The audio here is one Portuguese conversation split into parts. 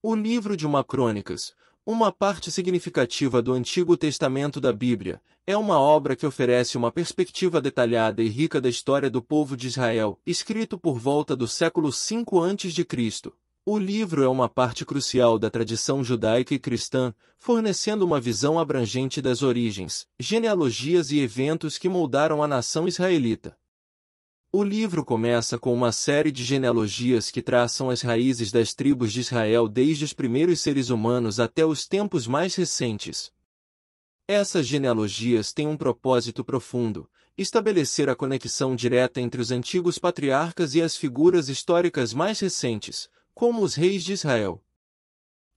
O livro de uma Crônicas, uma parte significativa do Antigo Testamento da Bíblia, é uma obra que oferece uma perspectiva detalhada e rica da história do povo de Israel, escrito por volta do século V a.C. O livro é uma parte crucial da tradição judaica e cristã, fornecendo uma visão abrangente das origens, genealogias e eventos que moldaram a nação israelita. O livro começa com uma série de genealogias que traçam as raízes das tribos de Israel desde os primeiros seres humanos até os tempos mais recentes. Essas genealogias têm um propósito profundo: estabelecer a conexão direta entre os antigos patriarcas e as figuras históricas mais recentes, como os reis de Israel.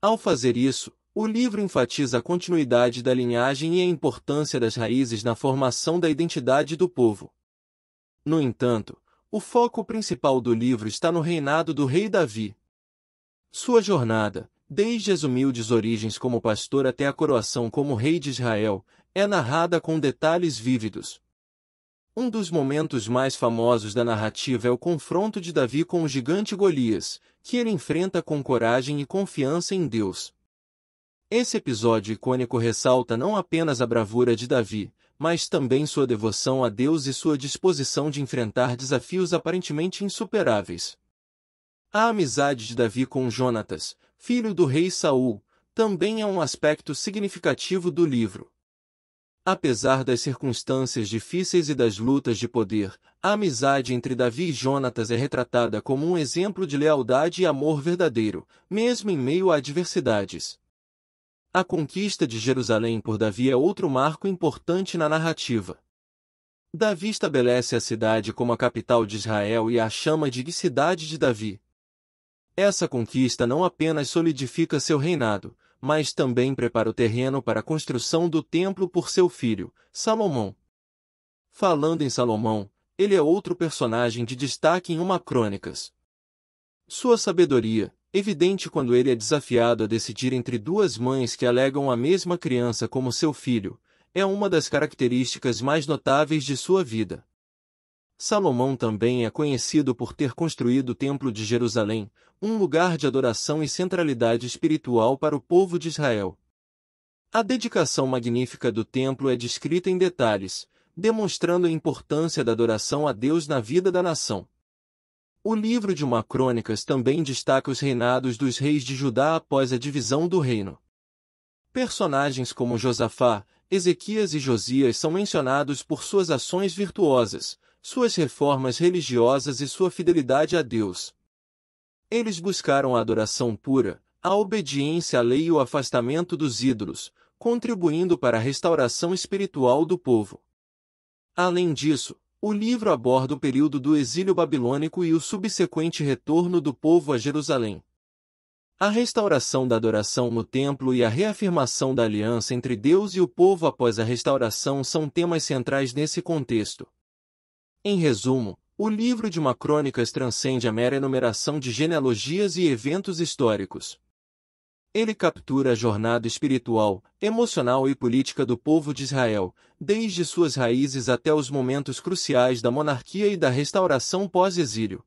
Ao fazer isso, o livro enfatiza a continuidade da linhagem e a importância das raízes na formação da identidade do povo. No entanto, o foco principal do livro está no reinado do rei Davi. Sua jornada, desde as humildes origens como pastor até a coroação como rei de Israel, é narrada com detalhes vívidos. Um dos momentos mais famosos da narrativa é o confronto de Davi com o gigante Golias, que ele enfrenta com coragem e confiança em Deus. Esse episódio icônico ressalta não apenas a bravura de Davi, mas também sua devoção a Deus e sua disposição de enfrentar desafios aparentemente insuperáveis. A amizade de Davi com Jonatas, filho do rei Saul, também é um aspecto significativo do livro. Apesar das circunstâncias difíceis e das lutas de poder, a amizade entre Davi e Jonatas é retratada como um exemplo de lealdade e amor verdadeiro, mesmo em meio a adversidades. A conquista de Jerusalém por Davi é outro marco importante na narrativa. Davi estabelece a cidade como a capital de Israel e a chama de Cidade de Davi. Essa conquista não apenas solidifica seu reinado, mas também prepara o terreno para a construção do templo por seu filho, Salomão. Falando em Salomão, ele é outro personagem de destaque em uma Crônicas. Sua sabedoria, evidente quando ele é desafiado a decidir entre duas mães que alegam a mesma criança como seu filho, é uma das características mais notáveis de sua vida. Salomão também é conhecido por ter construído o Templo de Jerusalém, um lugar de adoração e centralidade espiritual para o povo de Israel. A dedicação magnífica do templo é descrita em detalhes, demonstrando a importância da adoração a Deus na vida da nação. O livro de uma Crônicas também destaca os reinados dos reis de Judá após a divisão do reino. Personagens como Josafá, Ezequias e Josias são mencionados por suas ações virtuosas, suas reformas religiosas e sua fidelidade a Deus. Eles buscaram a adoração pura, a obediência à lei e o afastamento dos ídolos, contribuindo para a restauração espiritual do povo. Além disso, o livro aborda o período do exílio babilônico e o subsequente retorno do povo a Jerusalém. A restauração da adoração no templo e a reafirmação da aliança entre Deus e o povo após a restauração são temas centrais nesse contexto. Em resumo, o livro de Macrônicas transcende a mera enumeração de genealogias e eventos históricos. Ele captura a jornada espiritual, emocional e política do povo de Israel, desde suas raízes até os momentos cruciais da monarquia e da restauração pós-exílio.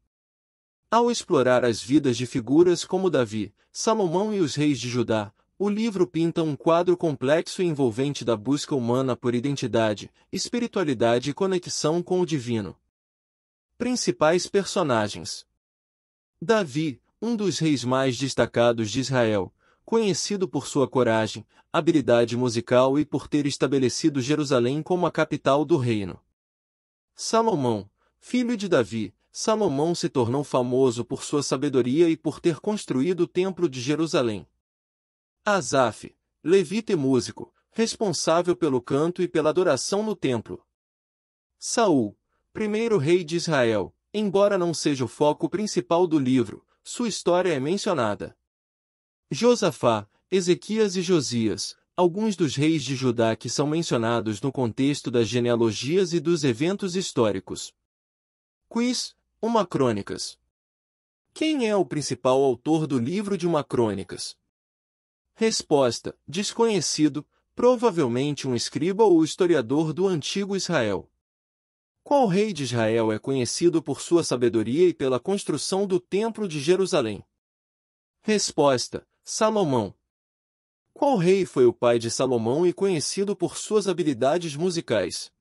Ao explorar as vidas de figuras como Davi, Salomão e os reis de Judá, o livro pinta um quadro complexo e envolvente da busca humana por identidade, espiritualidade e conexão com o divino. Principais personagens: Davi, um dos reis mais destacados de Israel, conhecido por sua coragem, habilidade musical e por ter estabelecido Jerusalém como a capital do reino. Salomão, filho de Davi, Salomão se tornou famoso por sua sabedoria e por ter construído o Templo de Jerusalém. Asaf, levita e músico, responsável pelo canto e pela adoração no templo. Saul, primeiro rei de Israel, embora não seja o foco principal do livro, sua história é mencionada. Josafá, Ezequias e Josias, alguns dos reis de Judá que são mencionados no contexto das genealogias e dos eventos históricos. Quiz, Uma Crônicas. Quem é o principal autor do livro de Uma Crônicas? Resposta: Desconhecido, provavelmente um escriba ou historiador do antigo Israel. Qual rei de Israel é conhecido por sua sabedoria e pela construção do Templo de Jerusalém? Resposta: Salomão. Qual rei foi o pai de Salomão e conhecido por suas habilidades musicais?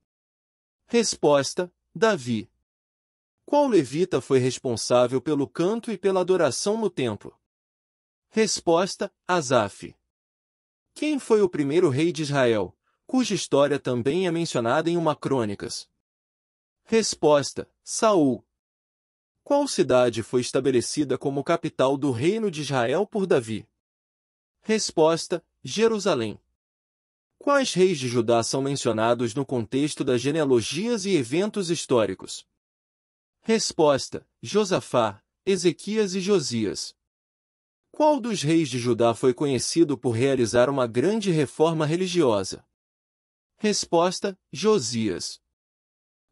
Resposta: Davi. Qual levita foi responsável pelo canto e pela adoração no templo? Resposta: Asaf. Quem foi o primeiro rei de Israel, cuja história também é mencionada em uma crônicas? Resposta: Saul. Qual cidade foi estabelecida como capital do reino de Israel por Davi? Resposta: Jerusalém. Quais reis de Judá são mencionados no contexto das genealogias e eventos históricos? Resposta: Josafá, Ezequias e Josias. Qual dos reis de Judá foi conhecido por realizar uma grande reforma religiosa? Resposta: Josias.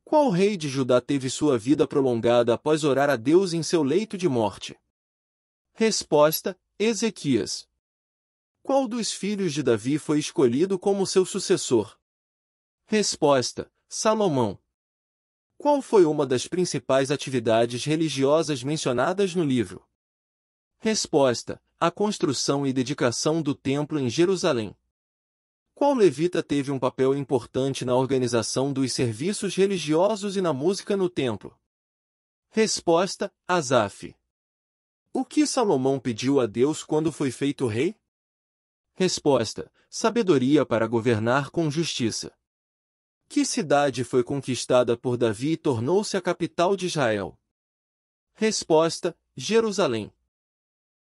Qual rei de Judá teve sua vida prolongada após orar a Deus em seu leito de morte? Resposta: Ezequias. Qual dos filhos de Davi foi escolhido como seu sucessor? Resposta: Salomão. Qual foi uma das principais atividades religiosas mencionadas no livro? Resposta: A construção e dedicação do templo em Jerusalém. Qual levita teve um papel importante na organização dos serviços religiosos e na música no templo? Resposta: Asaf. O que Salomão pediu a Deus quando foi feito rei? Resposta: Sabedoria para governar com justiça. Que cidade foi conquistada por Davi e tornou-se a capital de Israel? Resposta: Jerusalém.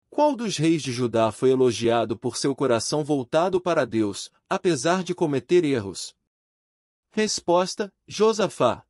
Qual dos reis de Judá foi elogiado por seu coração voltado para Deus, apesar de cometer erros? Resposta: Josafá.